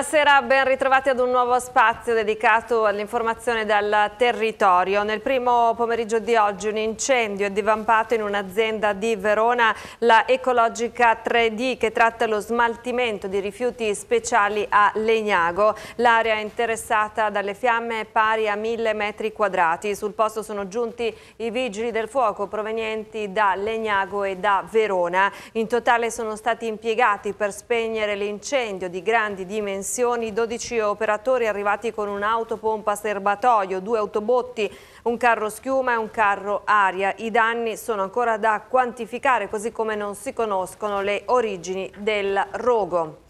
Buonasera, ben ritrovati ad un nuovo spazio dedicato all'informazione dal territorio. Nel primo pomeriggio di oggi un incendio è divampato in un'azienda di Verona, la Ecologica 3D, che tratta lo smaltimento di rifiuti speciali a Legnago. L'area è interessata dalle fiamme pari a 1000 metri quadrati. Sul posto sono giunti i vigili del fuoco provenienti da Legnago e da Verona. In totale sono stati impiegati per spegnere l'incendio di grandi dimensioni aggressioni, 12 operatori arrivati con un'autopompa serbatoio, due autobotti, un carro schiuma e un carro aria. I danni sono ancora da quantificare, così come non si conoscono le origini del rogo.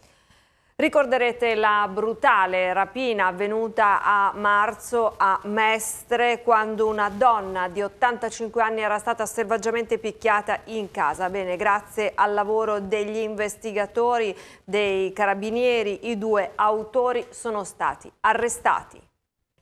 Ricorderete la brutale rapina avvenuta a marzo a Mestre quando una donna di 85 anni era stata selvaggiamente picchiata in casa. Bene, grazie al lavoro degli investigatori, dei carabinieri, i due autori sono stati arrestati.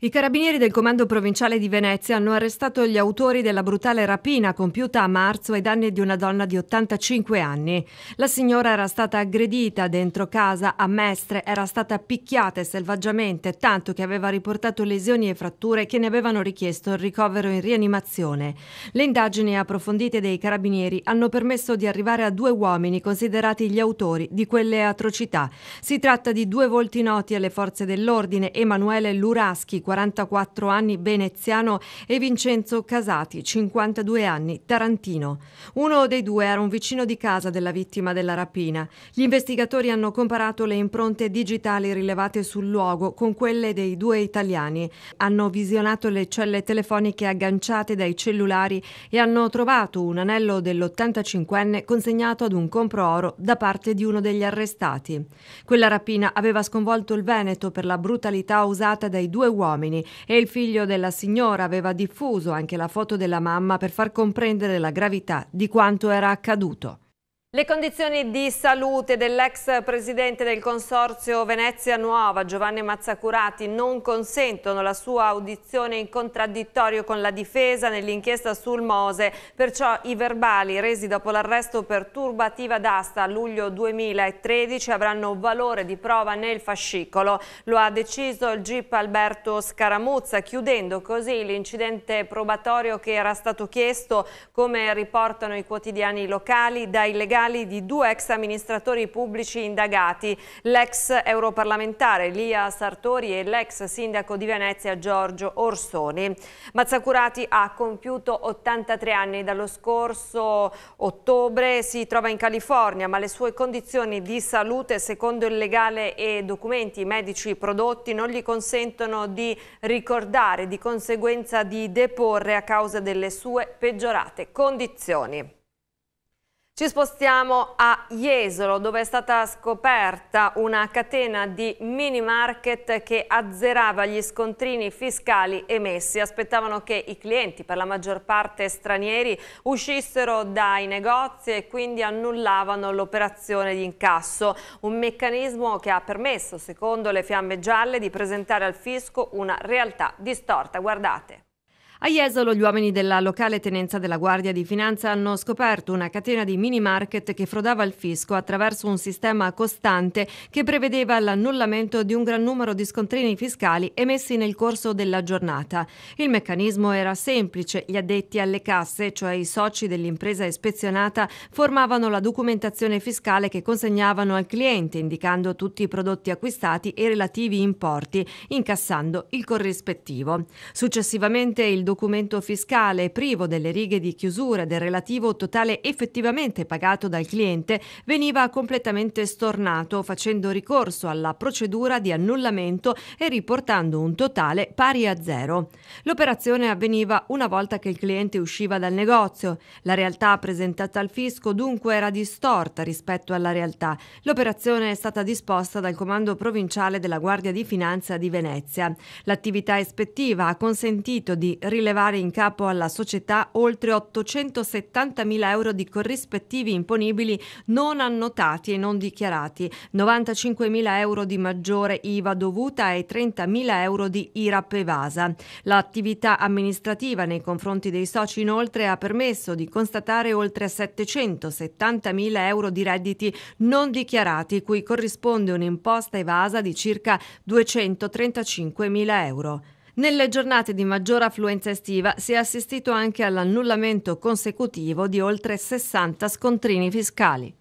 I carabinieri del Comando Provinciale di Venezia hanno arrestato gli autori della brutale rapina compiuta a marzo ai danni di una donna di 85 anni. La signora era stata aggredita dentro casa a Mestre, era stata picchiata selvaggiamente, tanto che aveva riportato lesioni e fratture che ne avevano richiesto il ricovero in rianimazione. Le indagini approfondite dei carabinieri hanno permesso di arrivare a due uomini considerati gli autori di quelle atrocità. Si tratta di due volti noti alle forze dell'ordine, Emanuele Luraschi, 44 anni, veneziano, e Vincenzo Casati, 52 anni, tarantino. Uno dei due era un vicino di casa della vittima della rapina. Gli investigatori hanno comparato le impronte digitali rilevate sul luogo con quelle dei due italiani. Hanno visionato le celle telefoniche agganciate dai cellulari e hanno trovato un anello dell'85enne consegnato ad un comprooro da parte di uno degli arrestati. Quella rapina aveva sconvolto il Veneto per la brutalità usata dai due uomini uomini e il figlio della signora aveva diffuso anche la foto della mamma per far comprendere la gravità di quanto era accaduto. Le condizioni di salute dell'ex presidente del Consorzio Venezia Nuova, Giovanni Mazzacurati, non consentono la sua audizione in contraddittorio con la difesa nell'inchiesta sul Mose, perciò i verbali resi dopo l'arresto per turbativa d'asta a luglio 2013 avranno valore di prova nel fascicolo. Lo ha deciso il GIP Alberto Scaramuzza, chiudendo così l'incidente probatorio che era stato chiesto, come riportano i quotidiani locali, dai legali legali di due ex amministratori pubblici indagati, l'ex europarlamentare Lia Sartori e l'ex sindaco di Venezia Giorgio Orsoni. Mazzacurati ha compiuto 83 anni dallo scorso ottobre, si trova in California, ma le sue condizioni di salute, secondo il legale e documenti medici prodotti, non gli consentono di ricordare, di conseguenza di deporre a causa delle sue peggiorate condizioni. Ci spostiamo a Jesolo dove è stata scoperta una catena di mini market che azzerava gli scontrini fiscali emessi. Aspettavano che i clienti, per la maggior parte stranieri, uscissero dai negozi e quindi annullavano l'operazione di incasso. Un meccanismo che ha permesso, secondo le fiamme gialle, di presentare al fisco una realtà distorta. Guardate. A Jesolo gli uomini della locale tenenza della Guardia di Finanza hanno scoperto una catena di mini market che frodava il fisco attraverso un sistema costante che prevedeva l'annullamento di un gran numero di scontrini fiscali emessi nel corso della giornata. Il meccanismo era semplice, gli addetti alle casse, cioè i soci dell'impresa ispezionata, formavano la documentazione fiscale che consegnavano al cliente indicando tutti i prodotti acquistati e relativi importi, incassando il corrispettivo. Successivamente il documento fiscale privo delle righe di chiusura del relativo totale effettivamente pagato dal cliente veniva completamente stornato facendo ricorso alla procedura di annullamento e riportando un totale pari a zero. L'operazione avveniva una volta che il cliente usciva dal negozio. La realtà presentata al fisco dunque era distorta rispetto alla realtà. L'operazione è stata disposta dal Comando Provinciale della Guardia di Finanza di Venezia. L'attività ispettiva ha consentito di rinforzare rilevare in capo alla società oltre 870.000 euro di corrispettivi imponibili non annotati e non dichiarati, 95.000 euro di maggiore IVA dovuta e 30.000 euro di IRAP evasa. L'attività amministrativa nei confronti dei soci inoltre ha permesso di constatare oltre 770.000 euro di redditi non dichiarati, cui corrisponde un'imposta evasa di circa 235.000 euro. Nelle giornate di maggior affluenza estiva si è assistito anche all'annullamento consecutivo di oltre 60 scontrini fiscali.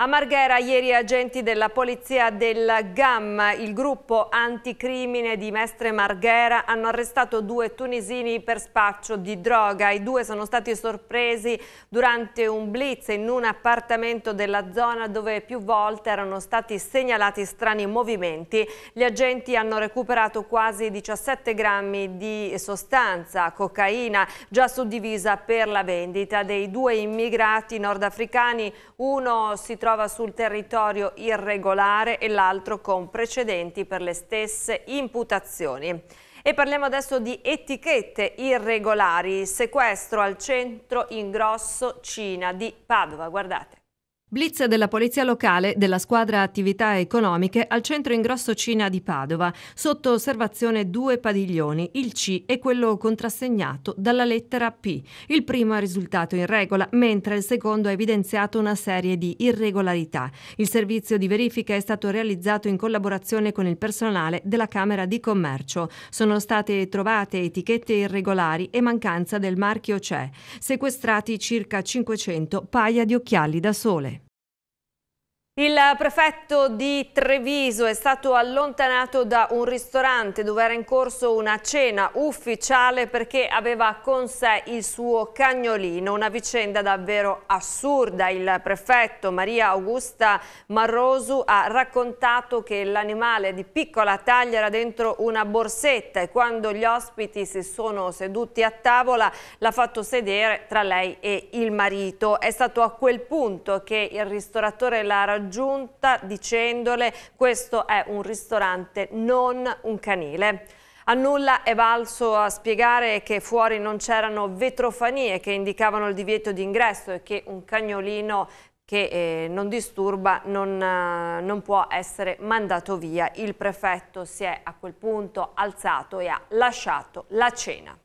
A Marghera ieri agenti della polizia del GAM, il gruppo anticrimine di Mestre Marghera, hanno arrestato due tunisini per spaccio di droga. I due sono stati sorpresi durante un blitz in un appartamento della zona dove più volte erano stati segnalati strani movimenti. Gli agenti hanno recuperato quasi 17 grammi di sostanza, cocaina, già suddivisa per la vendita dei due immigrati nordafricani. Uno si trova trova sul territorio irregolare e l'altro con precedenti per le stesse imputazioni. E parliamo adesso di etichette irregolari, sequestro al centro ingrosso Cina di Padova, guardate. Blitz della Polizia Locale della squadra Attività Economiche al centro ingrosso Cina di Padova, sotto osservazione due padiglioni, il C e quello contrassegnato dalla lettera P. Il primo è risultato in regola, mentre il secondo ha evidenziato una serie di irregolarità. Il servizio di verifica è stato realizzato in collaborazione con il personale della Camera di Commercio. Sono state trovate etichette irregolari e mancanza del marchio CE, sequestrati circa 500 paia di occhiali da sole. Il prefetto di Treviso è stato allontanato da un ristorante dove era in corso una cena ufficiale perché aveva con sé il suo cagnolino, una vicenda davvero assurda. Il prefetto Maria Augusta Marrosu ha raccontato che l'animale di piccola taglia era dentro una borsetta e quando gli ospiti si sono seduti a tavola l'ha fatto sedere tra lei e il marito. È stato a quel punto che il ristoratore l'ha raggiunto giunta dicendole questo è un ristorante, non un canile. A nulla è valso a spiegare che fuori non c'erano vetrofanie che indicavano il divieto di ingresso e che un cagnolino che eh, non disturba non, eh, non, può essere mandato via. Il prefetto si è a quel punto alzato e ha lasciato la cena.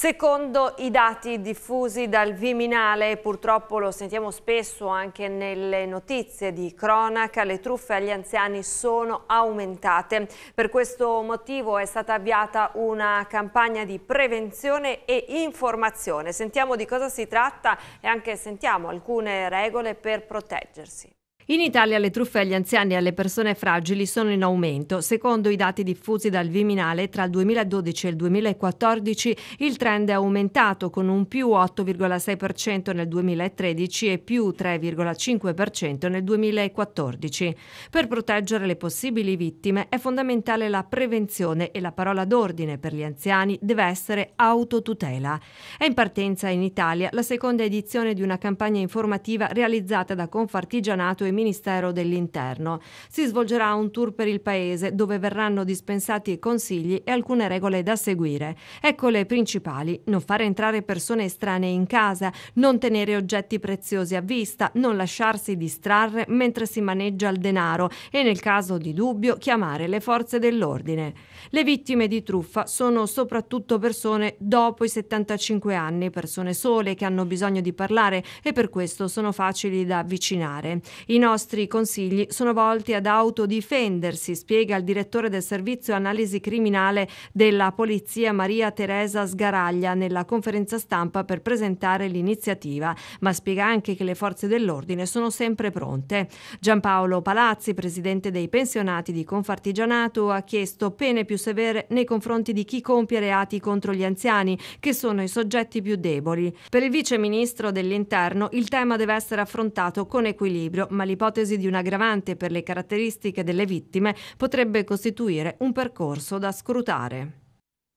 Secondo i dati diffusi dal Viminale, purtroppo lo sentiamo spesso anche nelle notizie di cronaca, le truffe agli anziani sono aumentate. Per questo motivo è stata avviata una campagna di prevenzione e informazione. Sentiamo di cosa si tratta e anche sentiamo alcune regole per proteggersi. In Italia le truffe agli anziani e alle persone fragili sono in aumento. Secondo i dati diffusi dal Viminale, tra il 2012 e il 2014 il trend è aumentato con un più 8,6% nel 2013 e più 3,5% nel 2014. Per proteggere le possibili vittime è fondamentale la prevenzione e la parola d'ordine per gli anziani deve essere autotutela. È in partenza in Italia la seconda edizione di una campagna informativa realizzata da Confartigianato e Ministero dell'Interno. Si svolgerà un tour per il paese dove verranno dispensati consigli e alcune regole da seguire. Ecco le principali. Non fare entrare persone strane in casa, non tenere oggetti preziosi a vista, non lasciarsi distrarre mentre si maneggia il denaro e nel caso di dubbio chiamare le forze dell'ordine. Le vittime di truffa sono soprattutto persone dopo i 75 anni, persone sole che hanno bisogno di parlare e per questo sono facili da avvicinare. In nostri consigli sono volti ad autodifendersi, spiega il direttore del servizio analisi criminale della Polizia Maria Teresa Sgaraglia nella conferenza stampa per presentare l'iniziativa, ma spiega anche che le forze dell'ordine sono sempre pronte. Giampaolo Palazzi, presidente dei pensionati di Confartigianato, ha chiesto pene più severe nei confronti di chi compie reati contro gli anziani, che sono i soggetti più deboli. Per il vice ministro dell'Interno il tema deve essere affrontato con equilibrio, ma li l'ipotesi di un aggravante per le caratteristiche delle vittime potrebbe costituire un percorso da scrutare.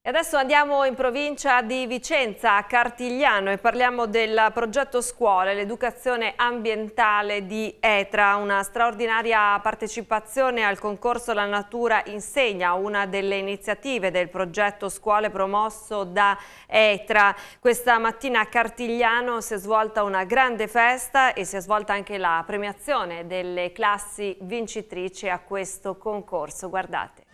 E adesso andiamo in provincia di Vicenza, a Cartigliano, e parliamo del progetto Scuole, l'educazione ambientale di ETRA, una straordinaria partecipazione al concorso La Natura Insegna, una delle iniziative del progetto Scuole promosso da ETRA. Questa mattina a Cartigliano si è svolta una grande festa e si è svolta anche la premiazione delle classi vincitrici a questo concorso. Guardate.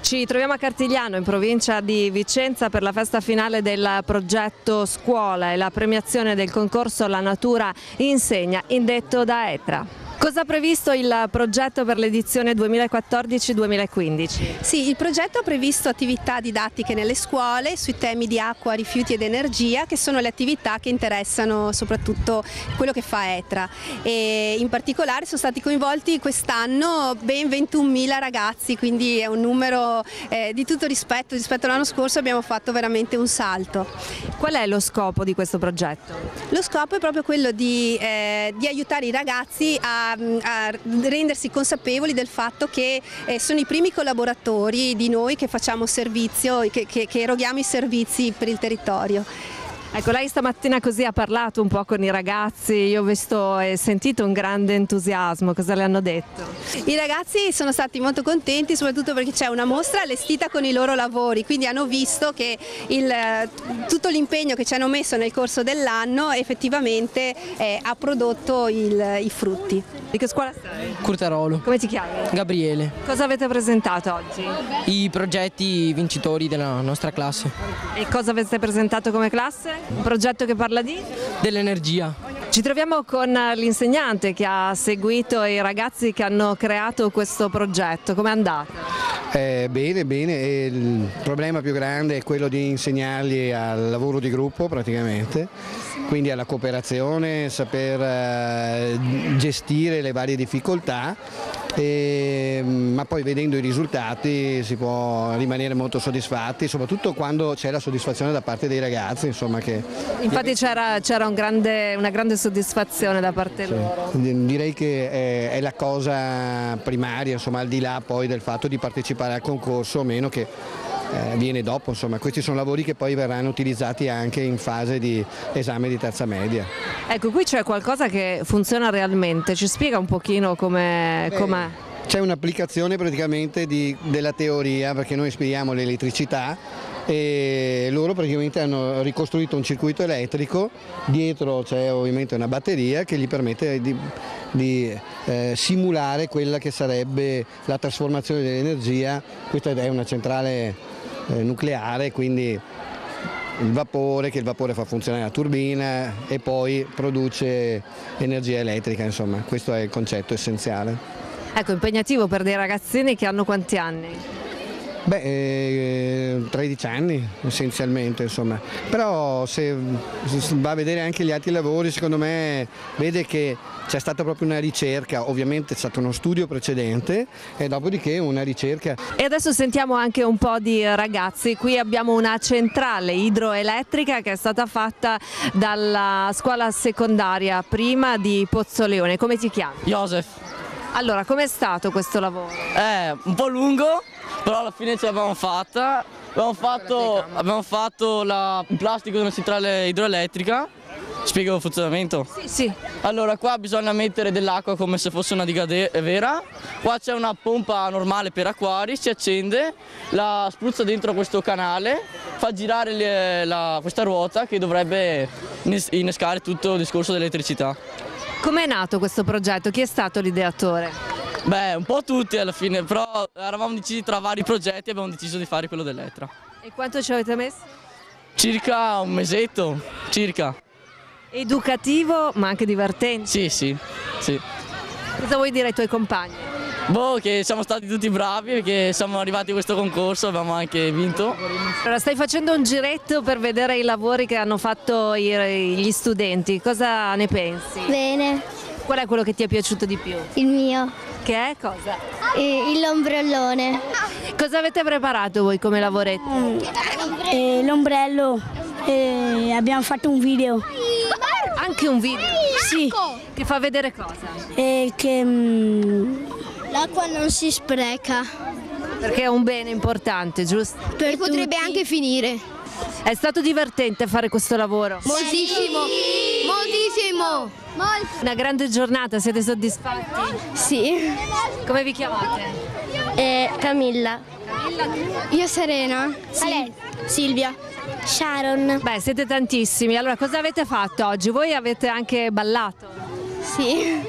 Ci troviamo a Cartigliano in provincia di Vicenza per la festa finale del progetto Scuola e la premiazione del concorso La Natura insegna indetto da ETRA. Cosa ha previsto il progetto per l'edizione 2014-2015? Sì, il progetto ha previsto attività didattiche nelle scuole sui temi di acqua, rifiuti ed energia che sono le attività che interessano soprattutto quello che fa ETRA e in particolare sono stati coinvolti quest'anno ben 21.000 ragazzi quindi è un numero eh, di tutto rispetto, rispetto all'anno scorso abbiamo fatto veramente un salto. Qual è lo scopo di questo progetto? Lo scopo è proprio quello di, eh, di aiutare i ragazzi a Ehm, a, rendersi consapevoli del fatto che eh, sono i primi collaboratori di noi che facciamo servizio, che, che, che eroghiamo i servizi per il territorio. Ecco, lei stamattina così ha parlato un po' con i ragazzi, io ho visto e sentito un grande entusiasmo, cosa le hanno detto? I ragazzi sono stati molto contenti, soprattutto perché c'è una mostra allestita con i loro lavori, quindi hanno visto che il, eh, tutto l'impegno che ci hanno messo nel corso dell'anno effettivamente eh, ha prodotto il, i frutti. Di che scuola stai? Curtarolo. Come ti chiami? Gabriele. Cosa avete presentato oggi? I progetti vincitori della nostra classe. E cosa avete presentato come classe? Un progetto che parla di? Dell'energia. Ci troviamo con l'insegnante che ha seguito i ragazzi che hanno creato questo progetto, com'è andata? Eh, bene, bene, il problema più grande è quello di insegnargli al lavoro di gruppo praticamente, quindi alla cooperazione, saper eh, gestire le varie difficoltà e, mm, ma poi vedendo i risultati si può rimanere molto soddisfatti, soprattutto quando c'è la soddisfazione da parte dei ragazzi. Insomma, che... Infatti c'era un una grande soddisfazione da parte sì. loro. Direi che è, è la cosa primaria, insomma, al di là poi del fatto di partecipare al concorso o meno che eh, viene dopo, insomma questi sono lavori che poi verranno utilizzati anche in fase di esame di terza media. Ecco qui c'è qualcosa che funziona realmente, ci spiega un pochino eh, com'è? Com c'è un'applicazione praticamente di, della teoria perché noi spieghiamo l'elettricità e loro praticamente hanno ricostruito un circuito elettrico, dietro c'è ovviamente una batteria che gli permette di, di eh, simulare quella che sarebbe la trasformazione dell'energia, questa è una centrale eh, nucleare, quindi il vapore, che il vapore fa funzionare la turbina e poi produce energia elettrica, insomma, questo è il concetto essenziale. Ecco, impegnativo per dei ragazzini che hanno quanti anni? Beh, eh, 13 anni essenzialmente, insomma. però se va a vedere anche gli altri lavori secondo me vede che c'è stata proprio una ricerca, ovviamente c'è stato uno studio precedente e dopodiché una ricerca. E adesso sentiamo anche un po' di ragazzi, qui abbiamo una centrale idroelettrica che è stata fatta dalla scuola secondaria prima di Pozzoleone, come si chiama? Joseph. Allora, com'è stato questo lavoro? Eh, un po' lungo, però alla fine ce l'abbiamo fatta. Abbiamo fatto, abbiamo fatto la, plastico di una centrale idroelettrica. Spiego il funzionamento? Sì, sì. Allora qua bisogna mettere dell'acqua come se fosse una diga eh, vera. Qua c'è una pompa normale per acquari, si accende, la spruzza dentro questo canale, fa girare le, la, questa ruota che dovrebbe innescare tutto il discorso dell'elettricità. Com'è nato questo progetto? Chi è stato l'ideatore? Beh, un po' tutti alla fine, però eravamo decisi tra vari progetti e abbiamo deciso di fare quello dell'Etra. E quanto ci avete messo? Circa un mesetto, circa. Educativo ma anche divertente? Sì, sì, sì. Cosa vuoi dire ai tuoi compagni? Boh, che siamo stati tutti bravi perché siamo arrivati a questo concorso, abbiamo anche vinto. Allora, stai facendo un giretto per vedere i lavori che hanno fatto gli studenti, cosa ne pensi? Bene. Qual è quello che ti è piaciuto di più? Il mio. Che è? Cosa? l'ombrellone. Cosa avete preparato voi come lavoretto? Eh, l'ombrello. Eh, abbiamo fatto un video. Anche un video? Sì. Che fa vedere cosa? che... Mm, l'acqua non si spreca. Perché è un bene importante, giusto? Per e potrebbe anche finire. È stato divertente fare questo lavoro? Moltissimo, sì. moltissimo. Molto. Una grande giornata, siete soddisfatti? Sì. Come vi chiamate? Eh, Camilla. Camilla. Io Serena. Sì. Ale. Silvia. Sharon. Beh, siete tantissimi. Allora, cosa avete fatto oggi? Voi avete anche ballato? Sì.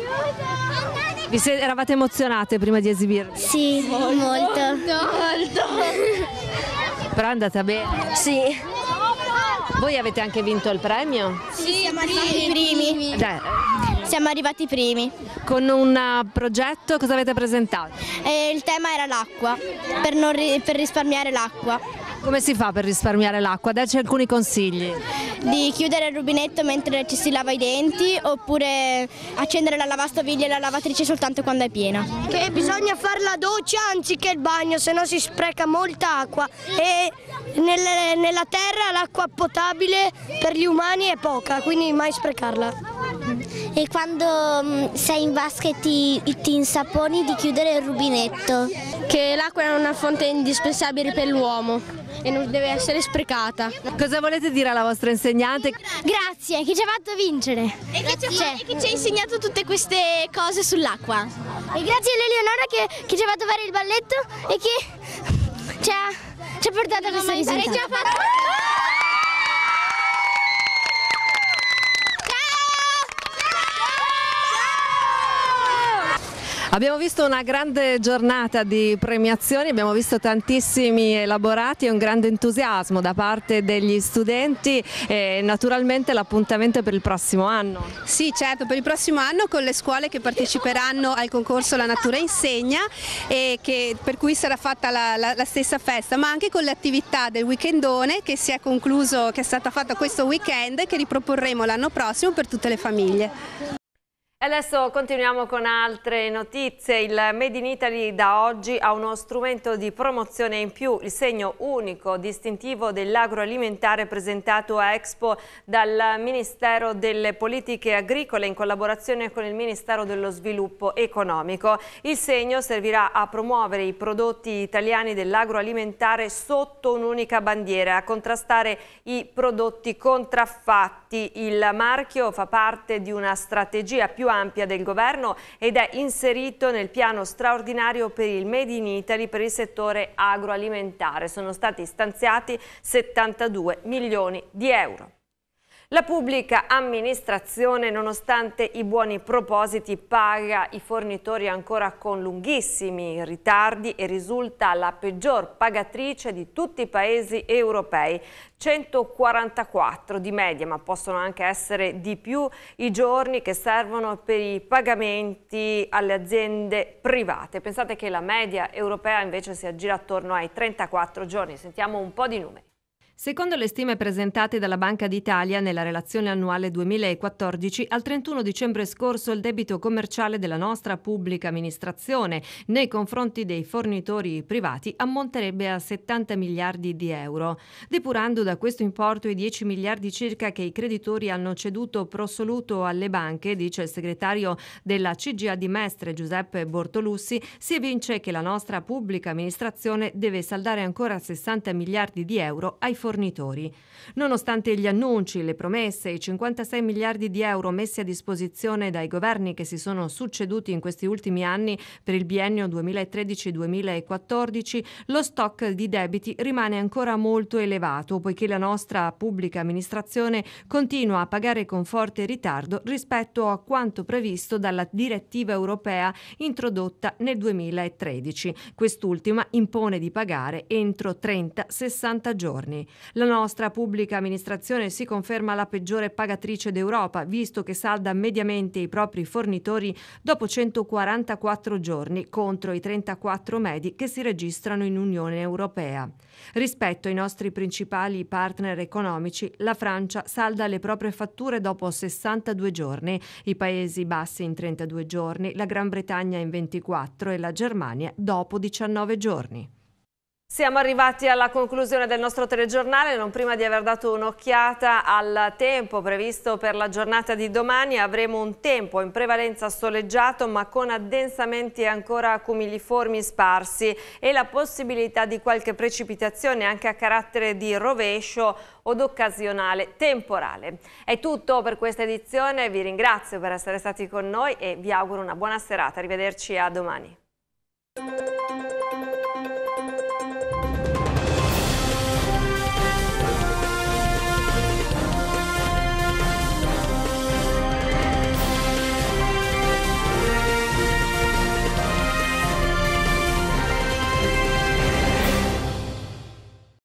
Vi siete, eravate emozionate prima di esibirvi? Sì, molto. Molto. Oh, molto. Però è andata bene? Sì. Voi avete anche vinto il premio? Sì, siamo arrivati primi. primi. Cioè, eh, siamo arrivati primi. Con un eh, progetto cosa avete presentato? Eh, il tema era l'acqua, per, per risparmiare l'acqua. Come si fa per risparmiare l'acqua? Dacci alcuni consigli. Di chiudere il rubinetto mentre ci si lava i denti oppure accendere la lavastoviglie e la lavatrice soltanto quando è piena. Che bisogna fare la doccia anziché il bagno, se no si spreca molta acqua e nelle, nella terra l'acqua potabile per gli umani è poca, quindi mai sprecarla. E quando mm, sei in vasca e ti, ti insaponi di chiudere il rubinetto. Che l'acqua è una fonte indispensabile per l'uomo e non deve essere sprecata. Cosa volete dire alla vostra insegnante? Grazie, che ci ha fatto vincere. E che ci ha insegnato tutte queste cose sull'acqua. E grazie all'Eleonora che, che ci ha fatto fare il balletto e che ci ha, ci ha portato a questa fatto... Abbiamo visto una grande giornata di premiazioni, abbiamo visto tantissimi elaborati e un grande entusiasmo da parte degli studenti e naturalmente l'appuntamento è per il prossimo anno. Sì certo, per il prossimo anno con le scuole che parteciperanno al concorso La Natura Insegna che, per cui sarà fatta la, la, la, stessa festa ma anche con le attività del weekendone che si è concluso, che è stata fatta questo weekend e che riproporremo l'anno prossimo per tutte le famiglie. E adesso continuiamo con altre notizie. Il Made in Italy da oggi ha uno strumento di promozione in più, il segno unico distintivo dell'agroalimentare presentato a Expo dal Ministero delle Politiche Agricole in collaborazione con il Ministero dello Sviluppo Economico. Il segno servirà a promuovere i prodotti italiani dell'agroalimentare sotto un'unica bandiera, a contrastare i prodotti contraffatti. Il marchio fa parte di una strategia più più ampia del governo ed è inserito nel piano straordinario per il Made in Italy per il settore agroalimentare. Sono stati stanziati 72 milioni di euro. La pubblica amministrazione, nonostante i buoni propositi, paga i fornitori ancora con lunghissimi ritardi e risulta la peggior pagatrice di tutti i paesi europei. 144 di media, ma possono anche essere di più i giorni che servono per i pagamenti alle aziende private. Pensate che la media europea invece si aggira attorno ai 34 giorni. Sentiamo un po' di numeri. Secondo le stime presentate dalla Banca d'Italia nella relazione annuale 2014, al 31 dicembre scorso il debito commerciale della nostra pubblica amministrazione nei confronti dei fornitori privati ammonterebbe a 70 miliardi di euro, depurando da questo importo i 10 miliardi circa che i creditori hanno ceduto prosoluto alle banche, dice il segretario della CGA di Mestre Giuseppe Bortolussi, si evince che la nostra pubblica amministrazione deve saldare ancora 60 miliardi di euro ai fornitori fornitori. Nonostante gli annunci, le promesse, e i 56 miliardi di euro messi a disposizione dai governi che si sono succeduti in questi ultimi anni per il biennio 2013-2014, lo stock di debiti rimane ancora molto elevato poiché la nostra pubblica amministrazione continua a pagare con forte ritardo rispetto a quanto previsto dalla direttiva europea introdotta nel 2013. Quest'ultima impone di pagare entro 30-60 giorni. La nostra pubblica amministrazione si conferma la peggiore pagatrice d'Europa, visto che salda mediamente i propri fornitori dopo 144 giorni contro i 34 medi che si registrano in Unione Europea. Rispetto ai nostri principali partner economici, la Francia salda le proprie fatture dopo 62 giorni, i Paesi Bassi in 32 giorni, la Gran Bretagna in 24 e la Germania dopo 19 giorni. Siamo arrivati alla conclusione del nostro telegiornale, non prima di aver dato un'occhiata al tempo previsto per la giornata di domani avremo un tempo in prevalenza soleggiato ma con addensamenti ancora cumiliformi sparsi e la possibilità di qualche precipitazione anche a carattere di rovescio od occasionale temporale. È tutto per questa edizione, vi ringrazio per essere stati con noi e vi auguro una buona serata, arrivederci a domani.